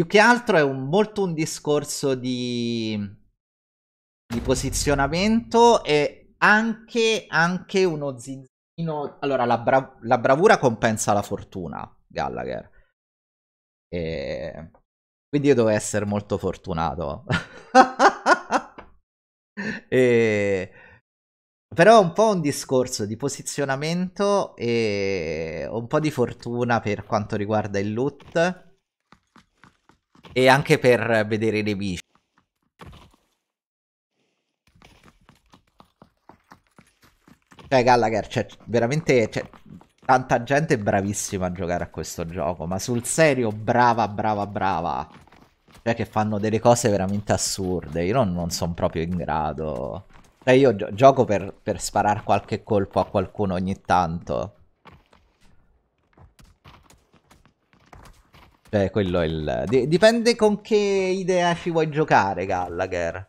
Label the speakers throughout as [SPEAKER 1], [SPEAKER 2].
[SPEAKER 1] Più che altro è un, molto un discorso di, di posizionamento e anche, anche uno zinzino. Allora, la, bra- la, bravura compensa la fortuna, Gallagher. E... Quindi io devo essere molto fortunato. e... Però è un po' un discorso di posizionamento e un po' di fortuna per quanto riguarda il loot e anche per vedere le bici. Cioè Gallagher, c'è veramente c'è tanta gente bravissima a giocare a questo gioco, ma sul serio brava, brava, brava. Cioè che fanno delle cose veramente assurde, io non, non sono proprio in grado. Cioè io gioco per, per sparare qualche colpo a qualcuno ogni tanto. Beh, quello è il... D dipende con che idea ci vuoi giocare, Gallagher.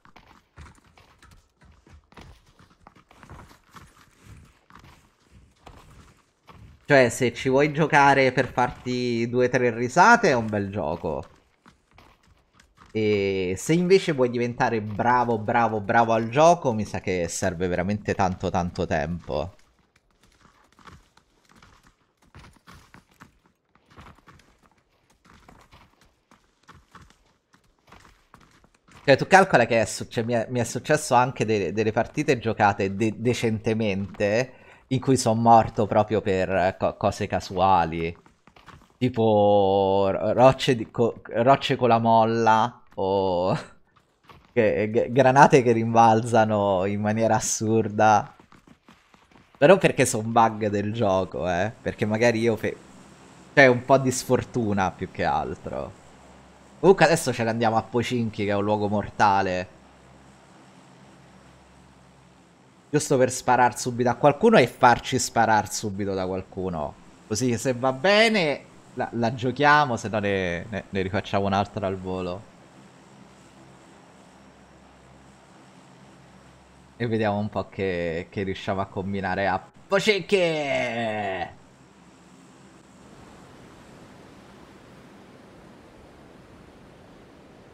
[SPEAKER 1] Cioè, se ci vuoi giocare per farti due o tre risate è un bel gioco. E se invece vuoi diventare bravo, bravo, bravo al gioco, mi sa che serve veramente tanto, tanto tempo. Cioè, tu calcola che è succe- cioè, mi, è, mi, è, successo anche de- delle partite giocate de- decentemente in cui sono morto proprio per co- cose casuali. Tipo rocce, di- co- rocce con la molla o che- g- granate che rimbalzano in maniera assurda. Però perché sono bug del gioco, eh? Perché magari io... Fe- cioè un po' di sfortuna più che altro. Comunque adesso ce ne andiamo a Pocinchi che è un luogo mortale. Giusto per sparare subito a qualcuno e farci sparare subito da qualcuno. Così se va bene la, la giochiamo, se no ne, ne, ne rifacciamo un'altra al volo. E vediamo un po' che, che riusciamo a combinare a Pocinchi!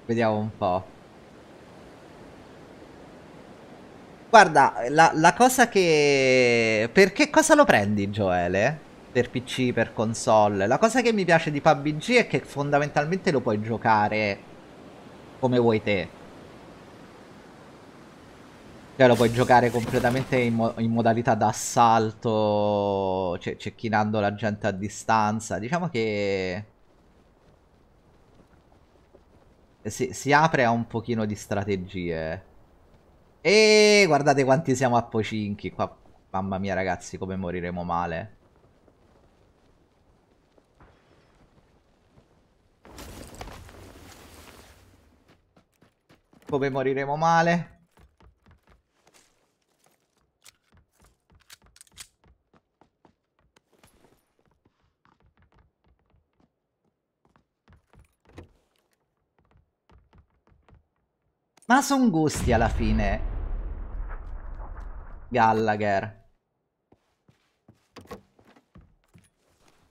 [SPEAKER 1] Vediamo un po'. Guarda, la, la cosa che... Perché cosa lo prendi, Joele? Per PC, per console? La cosa che mi piace di PUBG è che fondamentalmente lo puoi giocare come vuoi te. Cioè lo puoi giocare completamente in, mo in modalità d'assalto, ce cecchinando la gente a distanza. Diciamo che si, si apre a un pochino di strategie. E guardate quanti siamo appocinchi qua. Mamma mia ragazzi, come moriremo male. Come moriremo male. Ma son gusti alla fine. Gallagher.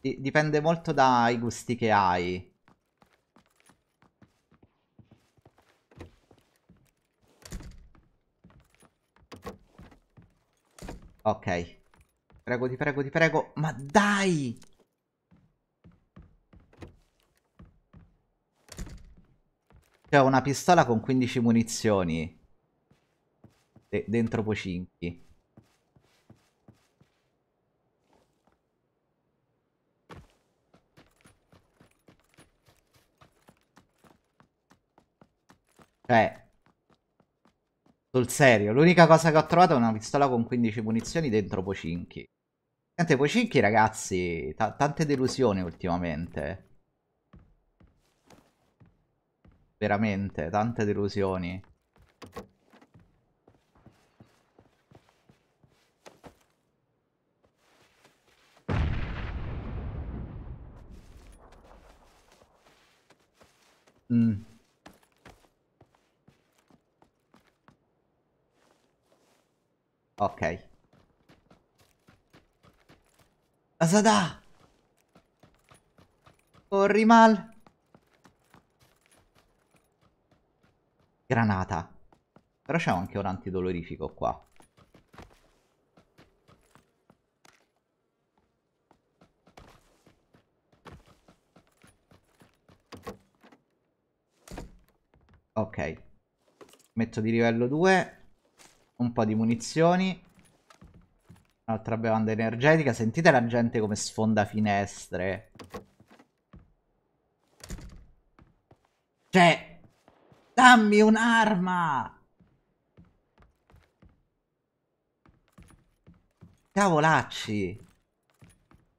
[SPEAKER 1] dipende molto dai gusti che hai. Ok. Prego, ti prego, ti prego. Ma dai! Cioè una pistola con 15 munizioni. De dentro Pocinchi. Cioè... Sul serio, l'unica cosa che ho trovato è una pistola con 15 munizioni dentro Pocinchi. Sente, Pocinchi ragazzi, tante delusioni ultimamente. Veramente, tante delusioni. Mm. Ok. Asada! Corri mal! granata. Però c'è anche un antidolorifico qua. Ok. Metto di livello 2. Un po' di munizioni. Un'altra bevanda energetica. Sentite la gente come sfonda finestre. Dammi un'arma! Cavolacci!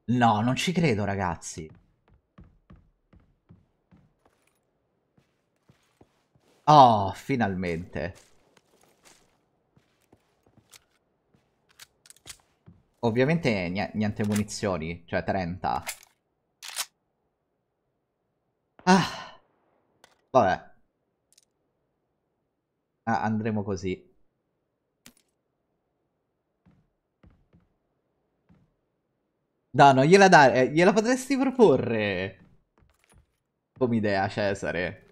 [SPEAKER 1] No, non ci credo, ragazzi. Oh, finalmente. Ovviamente niente munizioni, cioè 30. Ah. Vabbè. Ah, andremo così. No, non gliela dare, eh, gliela potresti proporre. Come idea, Cesare.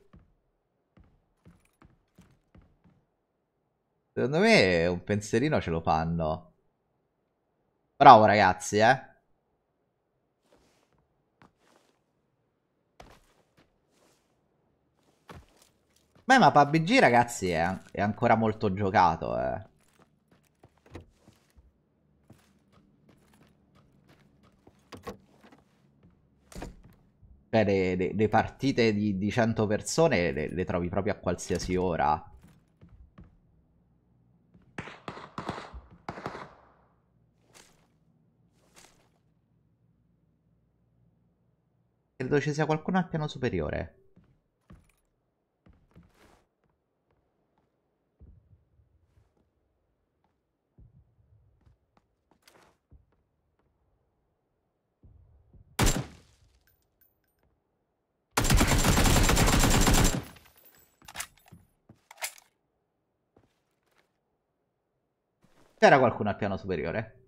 [SPEAKER 1] Secondo me un pensierino ce lo fanno. Bravo ragazzi, eh. Beh, ma PUBG, ragazzi, è, è ancora molto giocato, eh. Cioè, le, le, le partite di, di, 100 persone le, le trovi proprio a qualsiasi ora. Credo ci sia qualcuno al piano superiore. qualcuno al piano superiore?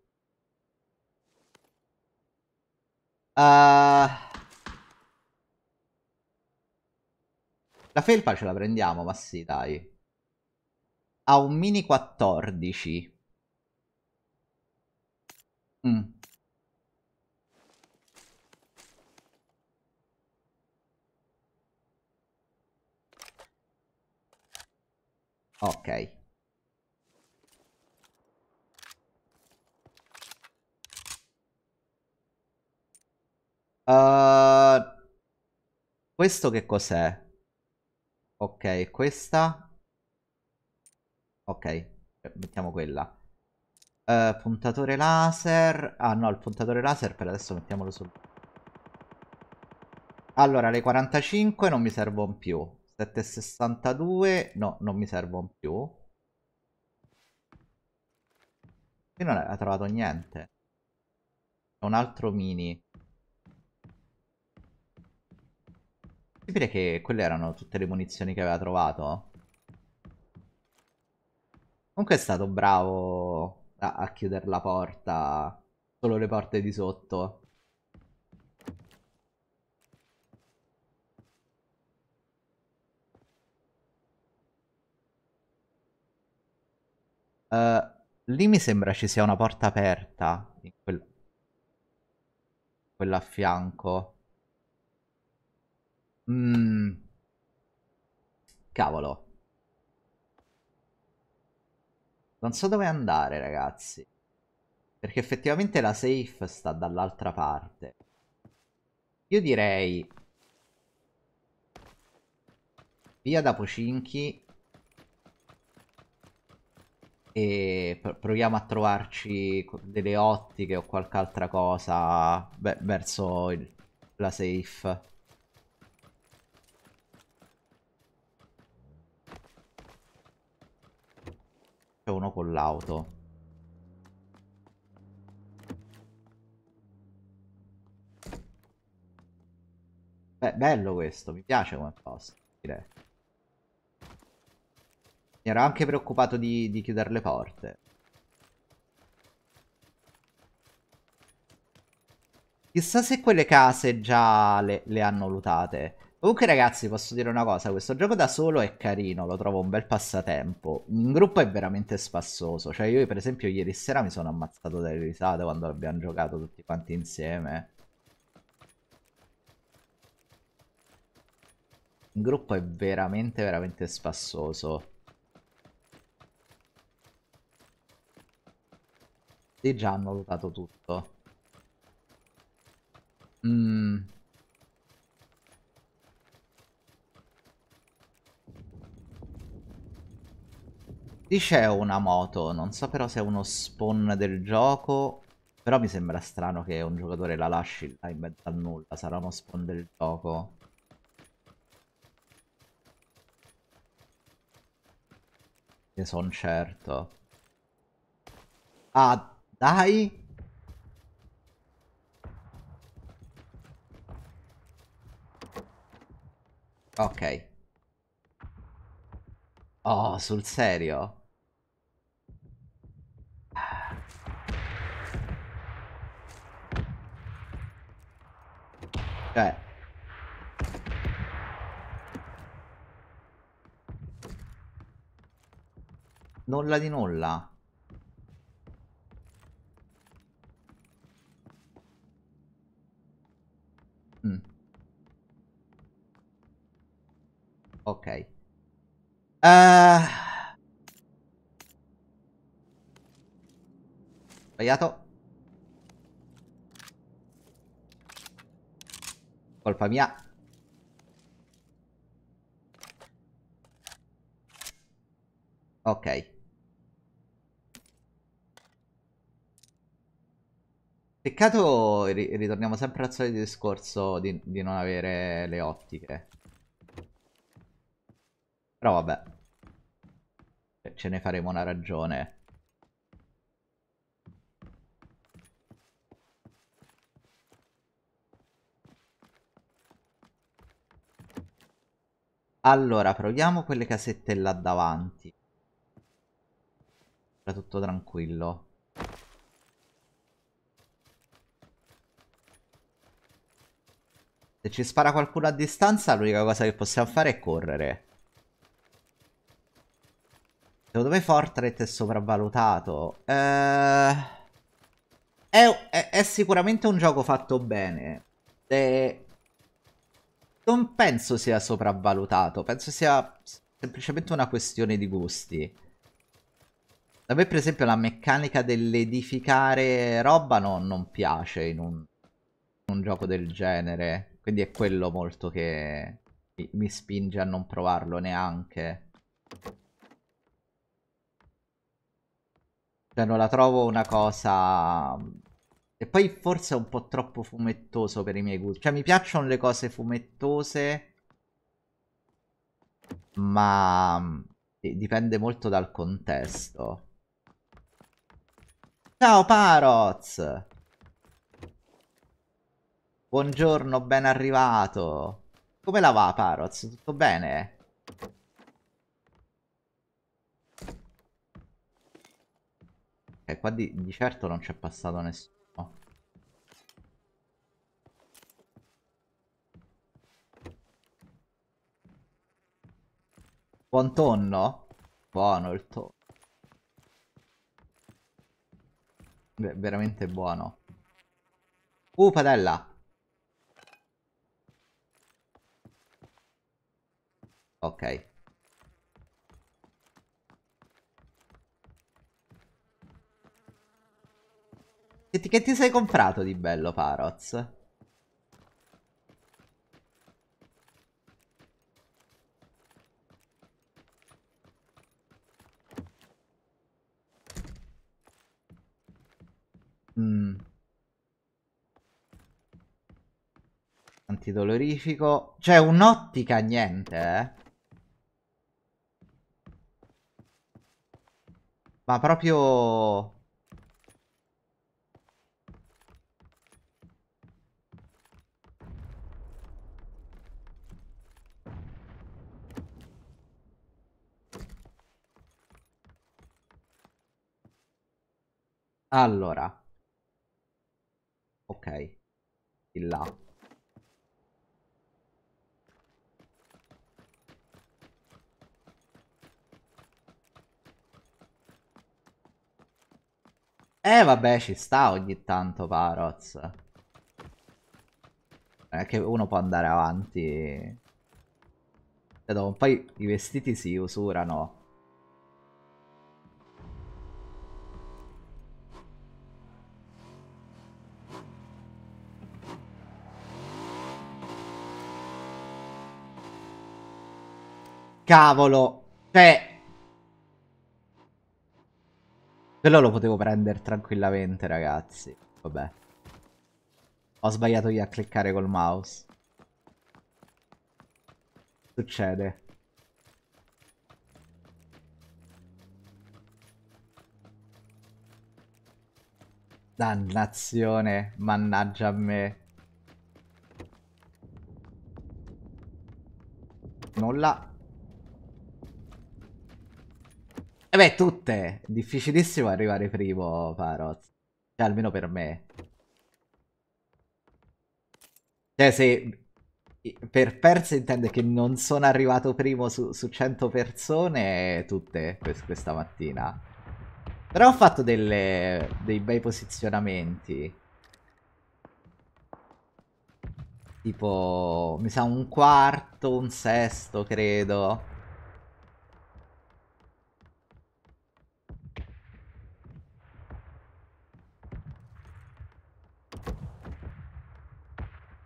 [SPEAKER 1] Uh... La felpa ce la prendiamo, ma sì, dai. Ha un mini 14. Mm. Ok. Uh, questo che cos'è? Ok, questa. Ok, mettiamo quella. Uh, puntatore laser. Ah no, il puntatore laser per adesso mettiamolo sul... Allora, le 45 non mi servono più. 7,62 no, non mi servono più. Qui non ha trovato niente. Un altro mini. Possibile che quelle erano tutte le munizioni che aveva trovato? Comunque è stato bravo a, a chiudere la porta, solo le porte di sotto. Uh, lì mi sembra ci sia una porta aperta. In quel... quella a fianco. Mm. Cavolo. Non so dove andare, ragazzi. Perché effettivamente la safe sta dall'altra parte. Io direi... Via da Pocinchi. E proviamo a trovarci delle ottiche o qualche altra cosa verso il, la safe. C'è uno con l'auto. Beh, bello questo, mi piace come posto, direi. Mi ero anche preoccupato di, di chiudere le porte. Chissà se quelle case già le, le hanno lutate. Comunque ragazzi posso dire una cosa, questo gioco da solo è carino, lo trovo un bel passatempo, in gruppo è veramente spassoso, cioè io per esempio ieri sera mi sono ammazzato dalle risate quando abbiamo giocato tutti quanti insieme. In gruppo è veramente veramente spassoso. Sì già hanno lutato tutto. Mmm... Lì c'è una moto, non so però se è uno spawn del gioco, però mi sembra strano che un giocatore la lasci là in mezzo a nulla, sarà uno spawn del gioco. Ne son certo. Ah, dai! Ok. Oh, sul serio? Nulla di nulla. Mm. Ok. Uh... Sbagliato. Colpa mia. Ok. Peccato, ri ritorniamo sempre al solito discorso di, di non avere le ottiche. Però vabbè. Ce ne faremo una ragione. Allora, proviamo quelle casette là davanti. Era tutto tranquillo. Se ci spara qualcuno a distanza l'unica cosa che possiamo fare è correre. Secondo me Fortnite è sopravvalutato. Eh... È, è, è, sicuramente un gioco fatto bene. E... Eh, non penso sia sopravvalutato. Penso sia semplicemente una questione di gusti. A me per esempio la meccanica dell'edificare roba no, non piace in un, in un gioco del genere. Quindi è quello molto che mi, spinge a non provarlo neanche. Cioè non la trovo una cosa... E poi forse è un po' troppo fumettoso per i miei gusti. Cioè mi piacciono le cose fumettose, ma eh, dipende molto dal contesto. Ciao Paroz! Buongiorno, ben arrivato. Come la va, Paroz? Tutto bene? E qua di, di certo non c'è passato nessuno. Buon tonno? Buono il tonno. Veramente buono. Uh, padella. Ok. Che ti, che ti sei comprato di bello, Paroz? Mm. Antidolorifico. Cioè, un'ottica niente, eh. Ma proprio... Allora. Ok. Di là. Eh vabbè ci sta ogni tanto Paroz è che uno può andare avanti e dopo un po' i, i vestiti si usurano Cavolo Cioè quello lo potevo prendere tranquillamente, ragazzi. Vabbè. Ho sbagliato io a cliccare col mouse. Succede. Dannazione, mannaggia a me. Nulla. E eh beh, tutte. Difficilissimo arrivare primo, Parot. Cioè, almeno per me. Cioè, se... Per perse intende che non sono arrivato primo su, su 100 persone, tutte, questa mattina. Però ho fatto delle, dei bei posizionamenti. Tipo, mi sa un quarto, un sesto, credo.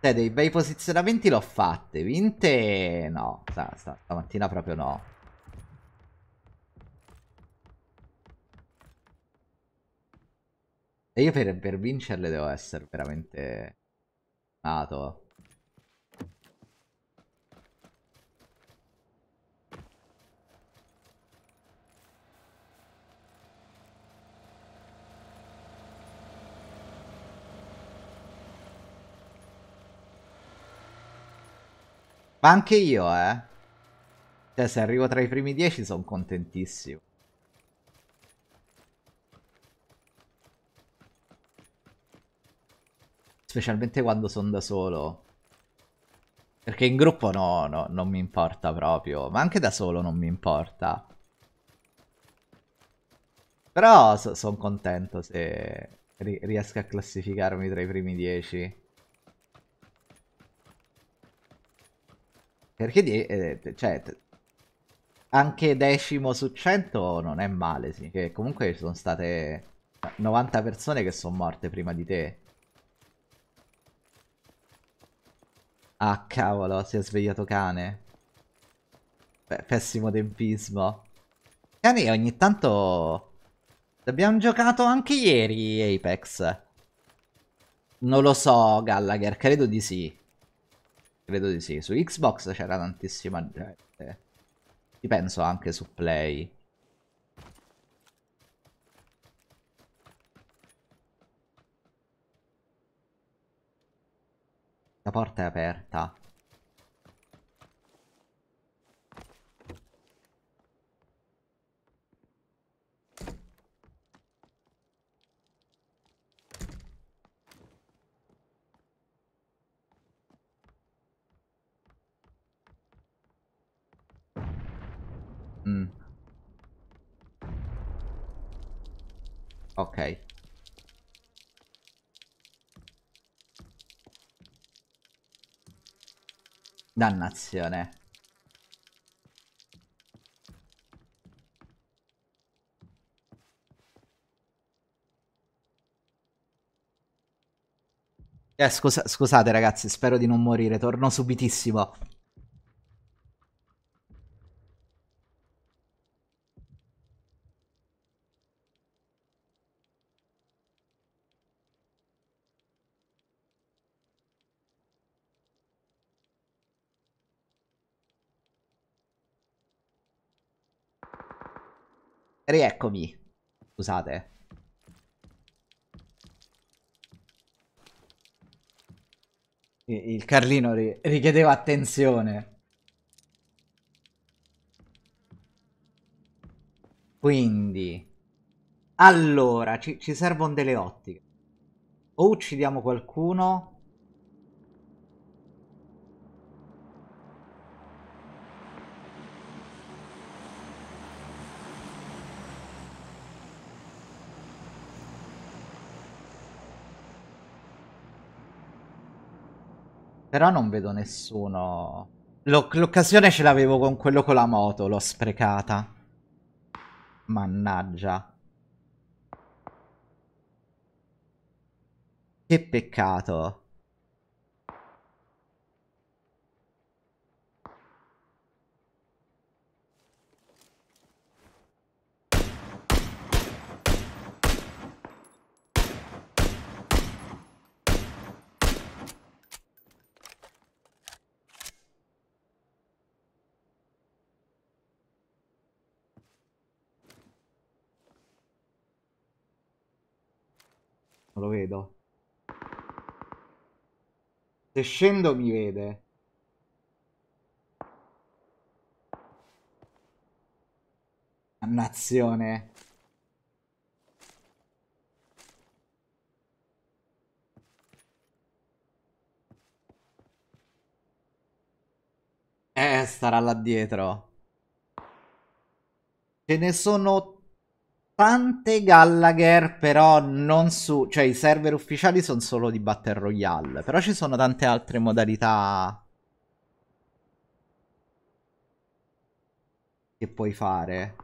[SPEAKER 1] Cioè, dei bei posizionamenti l'ho fatte, vinte no, stamattina proprio no. E io per, per vincerle devo essere veramente nato. Ma anche io, eh. Cioè, se arrivo tra i primi dieci sono contentissimo. Specialmente quando sono da solo. Perché in gruppo no, no, non mi importa proprio. Ma anche da solo non mi importa. Però so, sono contento se riesco a classificarmi tra i primi dieci. Perché di, eh, cioè, anche decimo su 100 non è male, sì, che comunque ci sono state 90 persone che sono morte prima di te. Ah, cavolo, si è svegliato cane. Beh, pessimo tempismo. Cani, ogni tanto... Abbiamo giocato anche ieri Apex. Non lo so, Gallagher, credo di sì. Credo di sì. Su Xbox c'era tantissima gente. Ci penso anche su Play. La porta è aperta. Mm. Ok. Dannazione. Eh, scusa, scusate ragazzi, spero di non morire, torno subitissimo. Rieccomi. Scusate. Il Carlino ri richiedeva attenzione. Quindi... Allora, ci, ci servono delle ottiche. O uccidiamo qualcuno Però non vedo nessuno. L'occasione ce l'avevo con quello con la moto, l'ho sprecata. Mannaggia. Che peccato. vedo. Se scendo mi vede. Dannazione. Eh, starà là dietro. Ce ne sono quante Gallagher però non su... cioè i server ufficiali sono solo di Battle Royale, però ci sono tante altre modalità che puoi fare.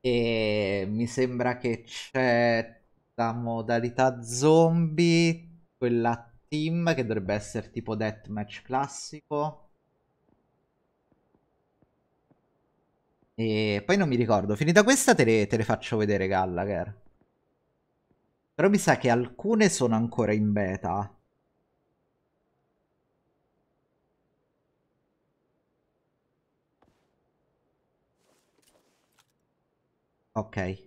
[SPEAKER 1] E mi sembra che c'è la modalità zombie quella team che dovrebbe essere tipo deathmatch classico. E poi non mi ricordo. Finita questa te le, te le faccio vedere Gallagher. Però mi sa che alcune sono ancora in beta. Ok.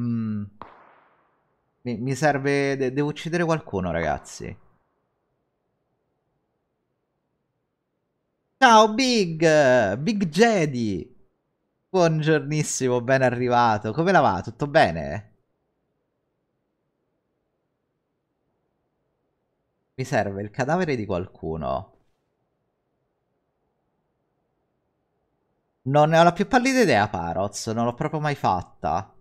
[SPEAKER 1] Mm. Mi, mi serve... De devo uccidere qualcuno, ragazzi. Ciao Big! Big Jedi! Buongiornissimo, ben arrivato. Come la va? Tutto bene? Mi serve il cadavere di qualcuno. Non ne ho la più pallida idea, Paroz. Non l'ho proprio mai fatta.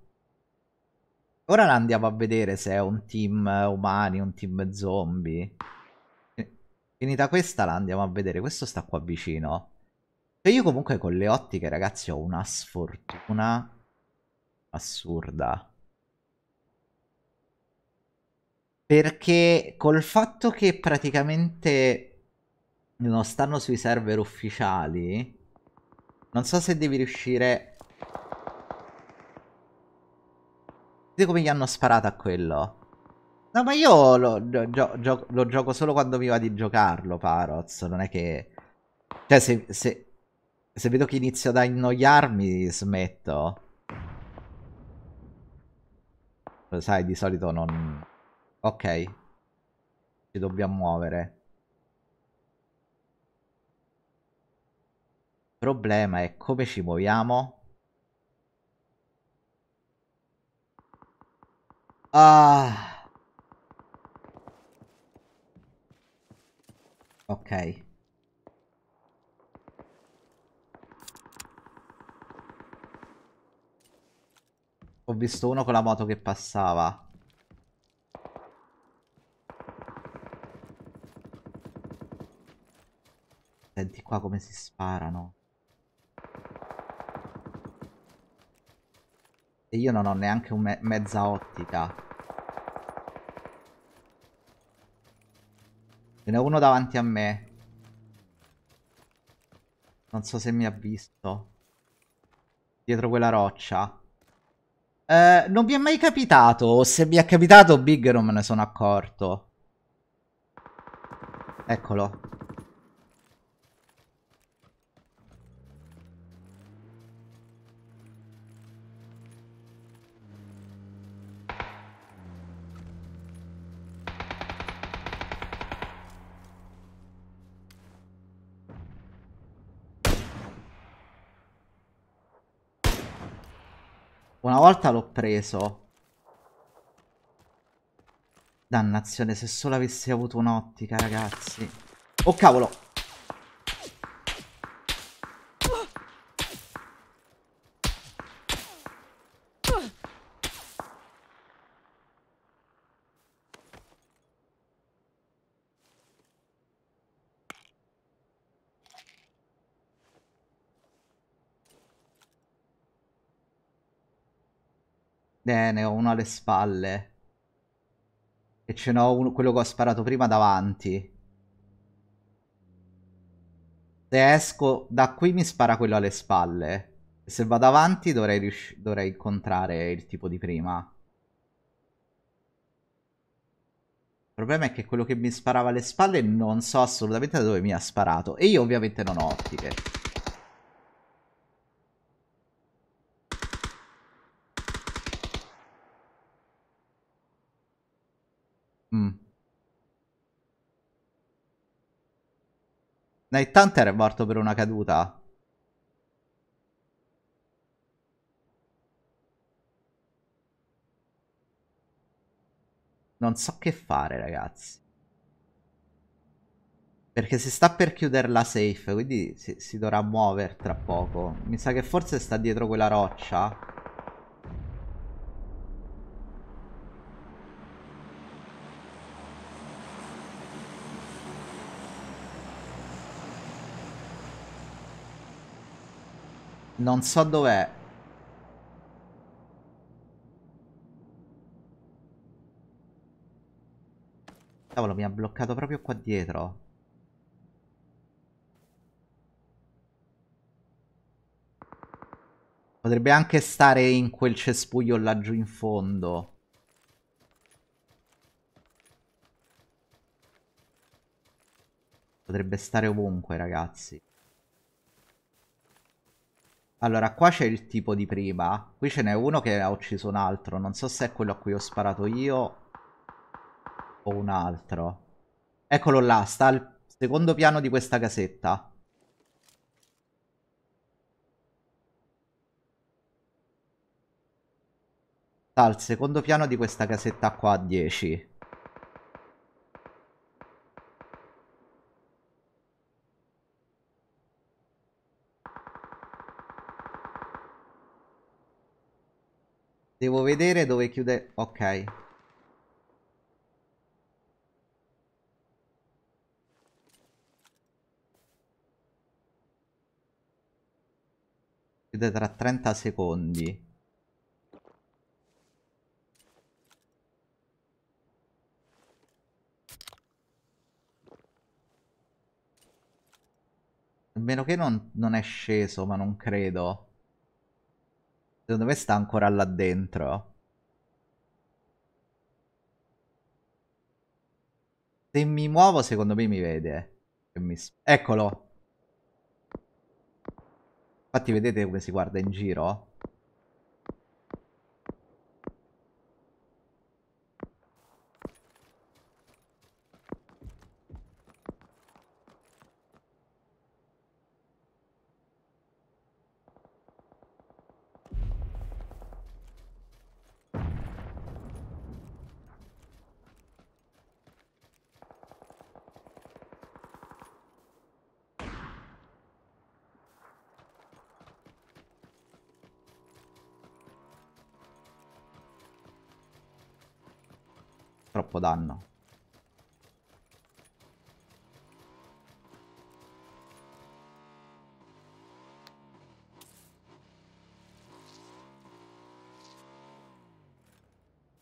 [SPEAKER 1] Ora la andiamo a vedere se è un team umani, un team zombie. Finita questa la andiamo a vedere. Questo sta qua vicino. E io comunque con le ottiche, ragazzi, ho una sfortuna assurda. Perché col fatto che praticamente non stanno sui server ufficiali, non so se devi riuscire Vedi come gli hanno sparato a quello. No, ma io lo, gio gio lo, gioco solo quando mi va di giocarlo, Paroz. Non è che... Cioè, se, se, se vedo che inizio ad annoiarmi, smetto. Lo sai, di solito non... Ok. Ci dobbiamo muovere. Il problema è come ci muoviamo. Ah. Ok. Ho visto uno con la moto che passava. Senti qua come si sparano. E io non ho neanche un me mezza ottica. Ce n'è uno davanti a me. Non so se mi ha visto. Dietro quella roccia. Eh, non vi è mai capitato, o se vi è capitato Big non me ne sono accorto. Eccolo. Una volta l'ho preso. Dannazione, se solo avessi avuto un'ottica, ragazzi. Oh, cavolo! Eh, ne ho uno alle spalle. E ce n'ho uno, quello che ho sparato prima davanti. Se esco da qui mi spara quello alle spalle. Se vado avanti dovrei, dovrei incontrare il tipo di prima. Il problema è che quello che mi sparava alle spalle non so assolutamente da dove mi ha sparato. E io ovviamente non ho ottiche. Night Hunter è morto per una caduta. Non so che fare, ragazzi. Perché si sta per chiudere la safe, quindi si, si dovrà muovere tra poco. Mi sa che forse sta dietro quella roccia. Non so dov'è. Cavolo, mi ha bloccato proprio qua dietro. Potrebbe anche stare in quel cespuglio laggiù in fondo. Potrebbe stare ovunque, ragazzi. Allora, qua c'è il tipo di prima. Qui ce n'è uno che ha ucciso un altro. Non so se è quello a cui ho sparato io o un altro. Eccolo là, sta al secondo piano di questa casetta. Sta al secondo piano di questa casetta qua a 10. Devo vedere dove chiude... Ok. Chiude tra 30 secondi. A meno che non, non è sceso, ma non credo. Secondo me sta ancora là dentro. Se mi muovo, secondo me mi vede. Mi... Eccolo. Infatti, vedete come si guarda in giro? Troppo danno.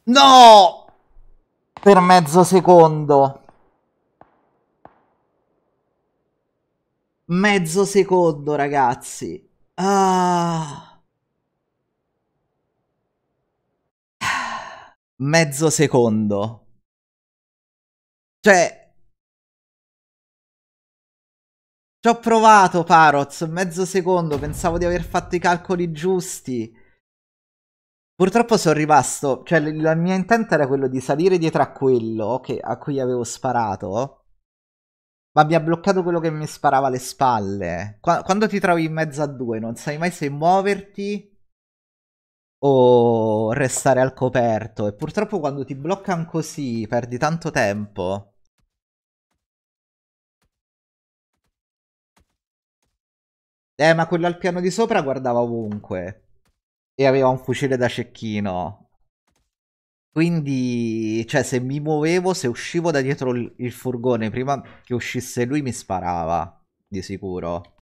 [SPEAKER 1] No! Per mezzo secondo. Mezzo secondo, ragazzi. Ah. mezzo secondo. Cioè... Ci ho provato, Paroz, mezzo secondo, pensavo di aver fatto i calcoli giusti. Purtroppo sono rimasto, cioè la mia intento era quello di salire dietro a quello che, a cui avevo sparato, ma mi ha bloccato quello che mi sparava alle spalle. Quando, quando ti trovi in mezzo a due non sai mai se muoverti o restare al coperto. E purtroppo quando ti bloccano così perdi tanto tempo. Eh, ma quello al piano di sopra guardava ovunque. E aveva un fucile da cecchino. Quindi, cioè, se mi muovevo, se uscivo da dietro il furgone prima che uscisse lui, mi sparava. Di sicuro.